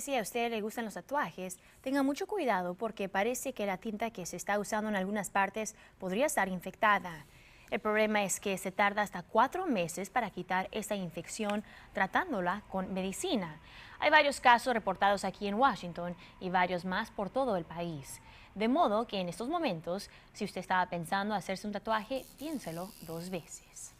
si a usted le gustan los tatuajes, tenga mucho cuidado porque parece que la tinta que se está usando en algunas partes podría estar infectada. El problema es que se tarda hasta cuatro meses para quitar esta infección tratándola con medicina. Hay varios casos reportados aquí en Washington y varios más por todo el país. De modo que en estos momentos, si usted estaba pensando hacerse un tatuaje, piénselo dos veces.